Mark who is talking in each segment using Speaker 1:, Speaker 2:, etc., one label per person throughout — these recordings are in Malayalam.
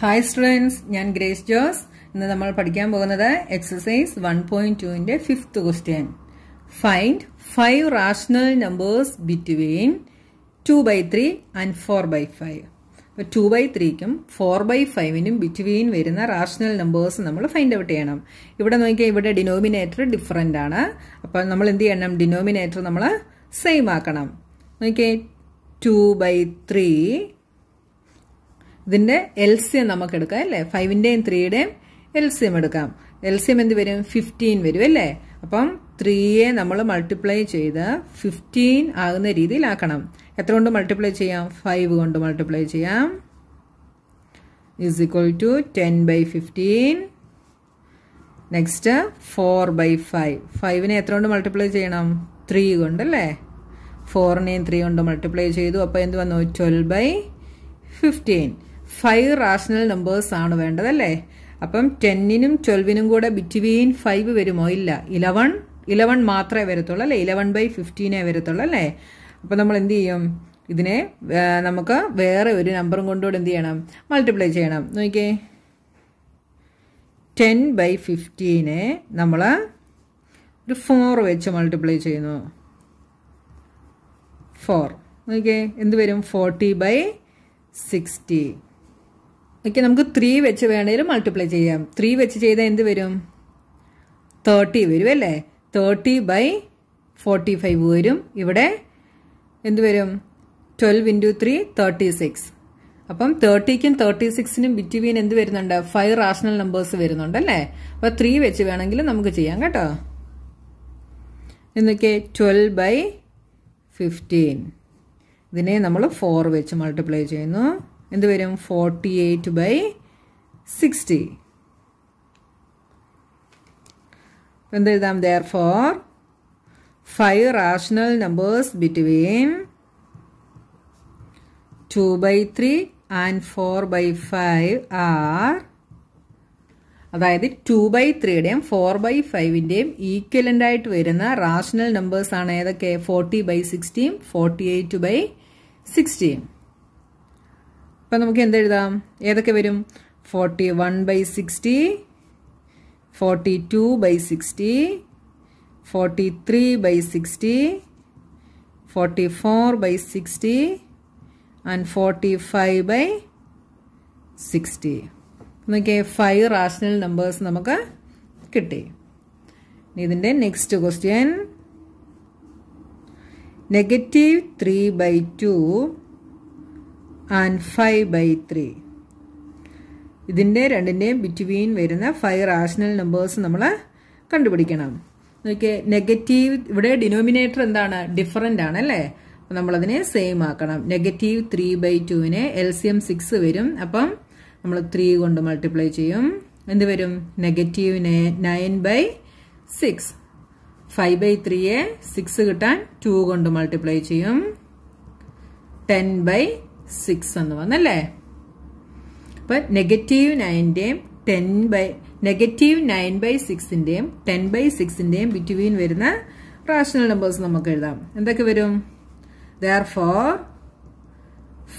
Speaker 1: ഹായ് സ്റ്റുഡൻസ് ഞാൻ ഗ്രേസ് ജോസ് ഇന്ന് നമ്മൾ പഠിക്കാൻ പോകുന്നത് എക്സസൈസ് വൺ പോയിന്റ് ടുവിന്റെ fifth question find five rational numbers between two by three and four by five അപ്പോൾ ടു ബൈ ത്രീക്കും ഫോർ ബൈ ഫൈവിനും ബിറ്റ്വീൻ വരുന്ന റാഷണൽ നമ്പേഴ്സ് നമ്മൾ ഫൈൻഡ് ഔട്ട് ചെയ്യണം ഇവിടെ നോക്കിയാൽ ഇവിടെ ഡിനോമിനേറ്റർ ഡിഫറൻ്റ് ആണ് അപ്പോൾ നമ്മൾ എന്ത് ചെയ്യണം ഡിനോമിനേറ്റർ നമ്മൾ സെയിം ആക്കണം നോക്കിയേ ടു ബൈ ത്രീ ഇതിൻ്റെ എൽസ്യം നമുക്ക് എടുക്കാം അല്ലേ ഫൈവിൻ്റെയും ത്രീയുടെയും എൽസ്യം എടുക്കാം എൽസ്യം എന്ത് വരും ഫിഫ്റ്റീൻ വരും അല്ലേ അപ്പം ത്രീയെ നമ്മൾ മൾട്ടിപ്ലൈ ചെയ്ത് ഫിഫ്റ്റീൻ ആകുന്ന രീതിയിലാക്കണം എത്ര കൊണ്ട് മൾട്ടിപ്ലൈ ചെയ്യാം ഫൈവ് കൊണ്ട് മൾട്ടിപ്ലൈ ചെയ്യാം is equal to ten by fifteen next four by five ഫൈവിനെ എത്ര കൊണ്ട് മൾട്ടിപ്ലൈ ചെയ്യണം ത്രീ കൊണ്ടല്ലേ ഫോറിനെയും ത്രീ കൊണ്ട് മൾട്ടിപ്ലൈ ചെയ്തു അപ്പോൾ എന്ത് വന്നു twelve by fifteen five rational numbers ആണ് വേണ്ടതല്ലേ അപ്പം ടെന്നിനും ട്വൽവിനും കൂടെ ബിറ്റ്വീൻ ഫൈവ് വരുമോ ഇല്ല ഇലവൺ ഇലവൺ മാത്രമേ വരത്തുള്ളൂ അല്ലേ ഇലവൺ ബൈ ഫിഫ്റ്റീനേ വരത്തുള്ളൂ അല്ലേ അപ്പം നമ്മൾ എന്ത് ചെയ്യും ഇതിനെ നമുക്ക് വേറെ ഒരു നമ്പറും കൊണ്ടുകൂടെ എന്ത് ചെയ്യണം മൾട്ടിപ്ലൈ ചെയ്യണം നോക്കിയേ ടെൻ ബൈ ഫിഫ്റ്റീനെ നമ്മൾ ഇത് ഫോർ വെച്ച് മൾട്ടിപ്ലൈ ചെയ്യുന്നു ഫോർ ഓക്കെ എന്ത് വരും ഫോർട്ടി ബൈ സിക്സ്റ്റി ഓക്കെ നമുക്ക് ത്രീ വെച്ച് വേണമെങ്കിലും മൾട്ടിപ്ലൈ ചെയ്യാം ത്രീ വെച്ച് ചെയ്താൽ എന്ത് വരും തേർട്ടി വരും അല്ലേ തേർട്ടി ബൈ ഫോർട്ടി ഫൈവ് വരും ഇവിടെ എന്ത് വരും twelve into three thirty six അപ്പം തേർട്ടിക്കും തേർട്ടി സിക്സിനും ബിറ്റ്വീൻ എന്ത് വരുന്നുണ്ട് ഫൈവ് റാഷണൽ നമ്പേഴ്സ് വരുന്നുണ്ട് അല്ലേ അപ്പോൾ ത്രീ വെച്ച് വേണമെങ്കിലും നമുക്ക് ചെയ്യാം കേട്ടോ എന്നൊക്കെ ട്വൽവ് ബൈ ഫിഫ്റ്റീൻ ഇതിനെ നമ്മൾ ഫോർ വെച്ച് മൾട്ടിപ്ലൈ ചെയ്യുന്നു എന്ത് വരും ഫോർട്ടി എയ്റ്റ് ബൈ സിക്സ്റ്റി എന്ത് എഴുതാം the four five rational numbers between two by three and four by five are അതായത് ടു ബൈ ത്രീയുടെയും ഫോർ ബൈ ഫൈവിന്റെയും ഈക്വലന്റ് ആയിട്ട് വരുന്ന റാഷണൽ നമ്പേഴ്സ് ആണ് ഏതൊക്കെ ഫോർട്ടി ബൈ സിക്സ്റ്റീം ഫോർട്ടി എയ്റ്റ് ബൈ സിക്സ്റ്റീം അപ്പൊ നമുക്ക് എന്തെഴുതാം ഏതൊക്കെ വരും forty one by sixty forty two by sixty forty three by sixty forty four by sixty and forty five by sixty നോക്കിയേ ഫൈവ് റാഷണൽ നമ്പേഴ്സ് നമുക്ക് കിട്ടി ഇതിൻ്റെ next question negative three by two and five by three ഇതിൻ്റെ രണ്ടിൻ്റെയും ബിറ്റ്വീൻ വരുന്ന ഫൈവ് റാഷണൽ നമ്പേഴ്സ് നമ്മൾ കണ്ടുപിടിക്കണം നോക്കിയ നെഗറ്റീവ് ഇവിടെ ഡിനോമിനേറ്റർ എന്താണ് ഡിഫറൻ്റ് ആണ് അല്ലേ നമ്മളതിനെ സെയിം ആക്കണം നെഗറ്റീവ് ത്രീ ബൈ ടുവിന് എൽ സി എം സിക്സ് വരും അപ്പം നമ്മൾ ത്രീ കൊണ്ട് മൾട്ടിപ്ലൈ ചെയ്യും എന്ത് വരും negative nine by six five by ത്രീയെ സിക്സ് കിട്ടാൻ ടു കൊണ്ട് മൾട്ടിപ്ലൈ ചെയ്യും ടെൻ ബൈ സിക്സ് എന്ന് വന്നല്ലേ അപ്പൊ negative നയൻ്റെയും ten by negative nine by സിക്സിന്റെയും ടെൻ ബൈ സിക്സിന്റെയും ബിറ്റ്വീൻ വരുന്ന റാഷണൽ നമ്പേഴ്സ് നമുക്ക് എഴുതാം എന്തൊക്കെ വരും the four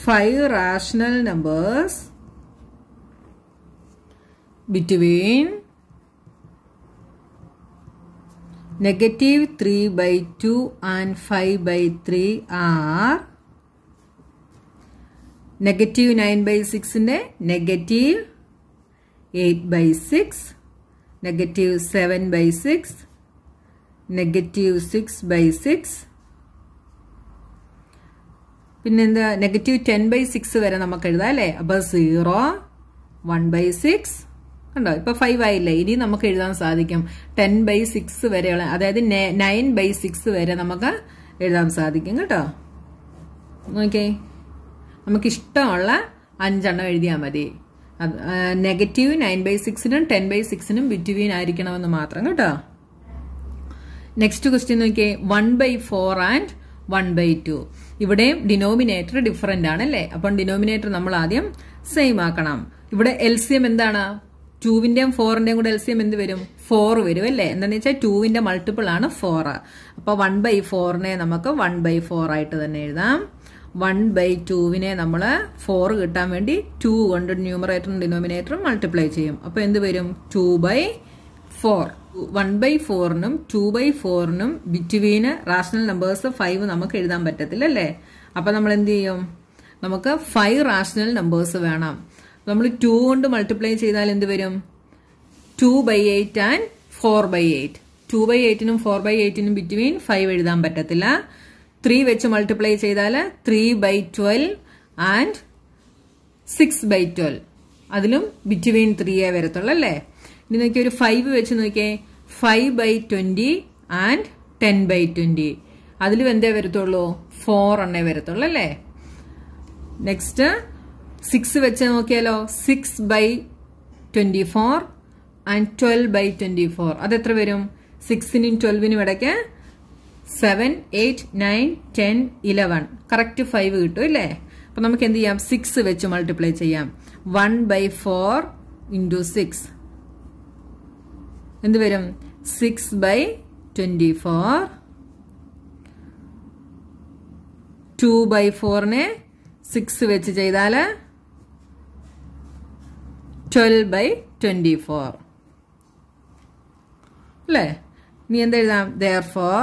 Speaker 1: five rational numbers between negative 3 by 2 and 5 by 3 are negative 9 by 6 ന്റെ negative 8 by 6 negative 7 by 6 negative 6 by 6 പിന്നെന്താ നെഗറ്റീവ് ടെൻ ബൈ സിക്സ് വരെ നമുക്ക് എഴുതാം അല്ലേ അപ്പോൾ സീറോ വൺ ബൈ സിക്സ് കണ്ടോ ഇപ്പൊ ഫൈവ് ആയില്ലേ ഇനി നമുക്ക് എഴുതാൻ സാധിക്കും ടെൻ ബൈ സിക്സ് വരെയുള്ള അതായത് നയൻ ബൈ സിക്സ് വരെ നമുക്ക് എഴുതാൻ സാധിക്കും കേട്ടോ നോക്കേ ഇഷ്ടമുള്ള അഞ്ചെണ്ണം എഴുതിയാൽ മതി നെഗറ്റീവ് നയൻ ബൈ സിക്സിനും ടെൻ ബൈ സിക്സിനും ബിറ്റ്വീൻ ആയിരിക്കണമെന്ന് മാത്രം കേട്ടോ നെക്സ്റ്റ് ക്വസ്റ്റ്യൻ നോക്കിയേ one by four and one by two ഇവിടെയും ഡിനോമിനേറ്റർ ഡിഫറെന്റ് ആണ് അല്ലേ അപ്പം ഡിനോമിനേറ്റർ നമ്മൾ ആദ്യം സെയിം ആക്കണം ഇവിടെ എൽസിയം എന്താണ് ടൂവിൻ്റെയും ഫോറിന്റെയും കൂടെ എൽസിയം എന്ത് വരും ഫോർ വരും അല്ലേ എന്താണെന്ന് വെച്ചാൽ ടൂവിൻ്റെ മൾട്ടിപ്പിൾ ആണ് ഫോർ അപ്പോൾ വൺ ബൈ ഫോറിനെ നമുക്ക് വൺ ബൈ ഫോർ ആയിട്ട് തന്നെ എഴുതാം വൺ ബൈ ടൂവിനെ നമ്മൾ ഫോർ കിട്ടാൻ വേണ്ടി ടു കൊണ്ട് ന്യൂമറേറ്ററും ഡിനോമിനേറ്ററും മൾട്ടിപ്ലൈ ചെയ്യും അപ്പോൾ എന്ത് വരും two by four one by ഫോറിനും ടു ബൈ ഫോറിനും ബിറ്റ്വീന് റാഷണൽ നമ്പേഴ്സ് ഫൈവ് നമുക്ക് എഴുതാൻ പറ്റത്തില്ല അല്ലേ അപ്പൊ നമ്മൾ എന്ത് ചെയ്യും നമുക്ക് ഫൈവ് റാഷണൽ നമ്പേഴ്സ് വേണം നമ്മൾ ടു കൊണ്ട് മൾട്ടിപ്ലൈ ചെയ്താൽ എന്ത് വരും two by eight and four by eight two by എയ്റ്റിനും ഫോർ ബൈ എയ്റ്റിനും ബിറ്റ്വീൻ ഫൈവ് എഴുതാൻ പറ്റത്തില്ല ത്രീ വെച്ച് മൾട്ടിപ്ലൈ ചെയ്താൽ three by twelve and six by twelve അതിലും ബിറ്റ്വീൻ ത്രീയേ വരത്തുള്ളൂ അല്ലേ ഇനി നോക്കിയ ഒരു ഫൈവ് വെച്ച് നോക്കിയേ five by twenty and ten by twenty അതിലും എന്തേ വരത്തുള്ളൂ ഫോർ എണ്ണേ വരത്തുള്ളൂ അല്ലേ നെക്സ്റ്റ് സിക്സ് വെച്ച് നോക്കിയാലോ six by twenty four and twelve by twenty four അതെത്ര വരും സിക്സിനും ട്വൽവിനും ഇടയ്ക്ക് seven eight nine ten eleven correct five കിട്ടും അല്ലേ അപ്പൊ നമുക്ക് എന്ത് ചെയ്യാം സിക്സ് വെച്ച് മൾട്ടിപ്ലൈ ചെയ്യാം one by four into six എന്ത് വരും six by twenty four two by ഫോറിനെ സിക്സ് വെച്ച് ചെയ്താൽ ട്വൽവ് ബൈ ട്വൻറ്റി ഫോർ അല്ലേ ഇനി എന്തെഴുതാം the four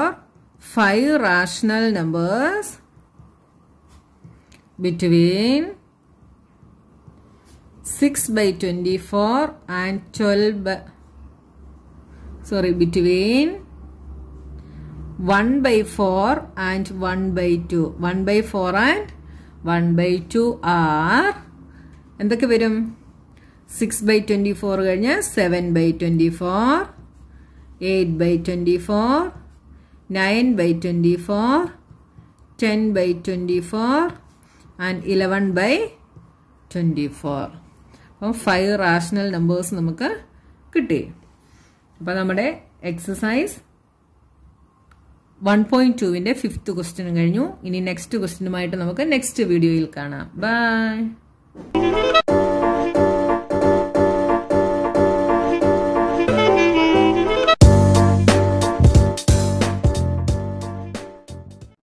Speaker 1: five rational numbers between six by twenty four and twelve sorry between one by four and one by two one by four and one by two are എന്തൊക്കെ വരും സിക്സ് ബൈ ട്വൻറ്റി ഫോർ കഴിഞ്ഞ് seven by twenty four eight by twenty four nine by twenty four ten by twenty four and eleven by twenty four അപ്പം ഫൈവ് റാഷണൽ നമ്പേഴ്സ് നമുക്ക് കിട്ടി അപ്പം നമ്മുടെ എക്സസൈസ് വൺ പോയിൻറ്റ് ടുവിൻ്റെ ഫിഫ്ത്ത് ക്വസ്റ്റ്യനും കഴിഞ്ഞു ഇനി നെക്സ്റ്റ് ക്വസ്റ്റ്യനുമായിട്ട് നമുക്ക് നെക്സ്റ്റ് വീഡിയോയിൽ കാണാം ബൈ